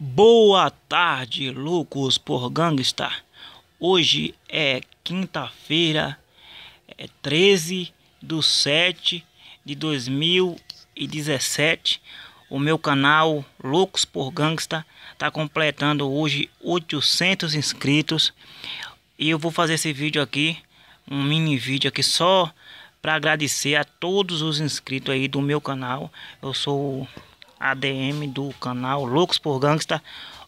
Boa tarde, loucos por gangsta. Hoje é quinta-feira, é 13 de 7 de 2017. O meu canal Loucos por Gangsta está completando hoje 800 inscritos. E eu vou fazer esse vídeo aqui, um mini vídeo aqui só para agradecer a todos os inscritos aí do meu canal. Eu sou ADM do canal Loucos por Gangsta.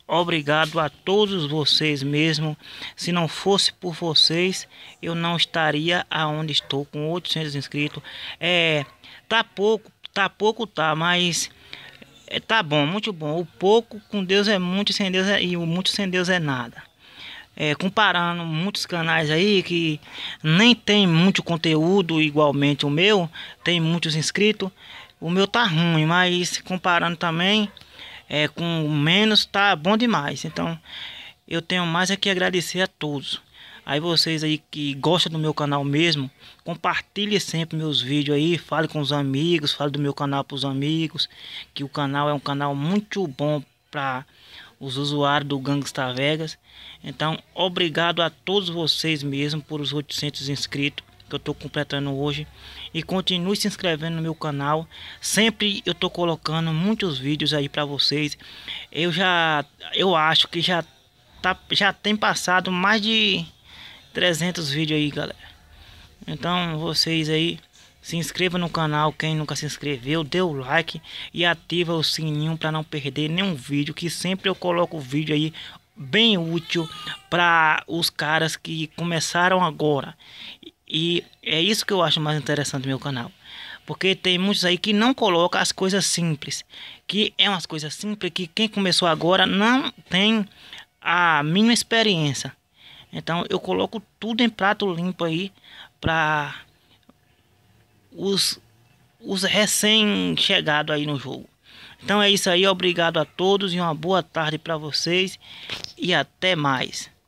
Obrigado a todos vocês mesmo. Se não fosse por vocês, eu não estaria aonde estou com 800 inscritos. É, tá pouco, tá pouco tá, mas é, tá bom, muito bom. O pouco com Deus é muito, sem Deus é, e o muito sem Deus é nada. É, comparando muitos canais aí que nem tem muito conteúdo igualmente o meu, tem muitos inscritos, o meu tá ruim, mas comparando também é, com menos tá bom demais. Então eu tenho mais é que agradecer a todos. Aí vocês aí que gostam do meu canal mesmo, compartilhe sempre meus vídeos aí, fale com os amigos, fale do meu canal para os amigos, que o canal é um canal muito bom para os usuários do Gangsta Vegas. Então, obrigado a todos vocês mesmo por os 800 inscritos que eu estou completando hoje e continue se inscrevendo no meu canal. Sempre eu estou colocando muitos vídeos aí para vocês. Eu já eu acho que já tá já tem passado mais de 300 vídeos aí, galera. Então, vocês aí se inscreva no canal quem nunca se inscreveu, dê o like e ativa o sininho para não perder nenhum vídeo, que sempre eu coloco vídeo aí bem útil para os caras que começaram agora e é isso que eu acho mais interessante do meu canal. Porque tem muitos aí que não colocam as coisas simples. Que é umas coisas simples que quem começou agora não tem a mínima experiência. Então eu coloco tudo em prato limpo aí para os, os recém-chegados aí no jogo. Então é isso aí, obrigado a todos e uma boa tarde para vocês e até mais.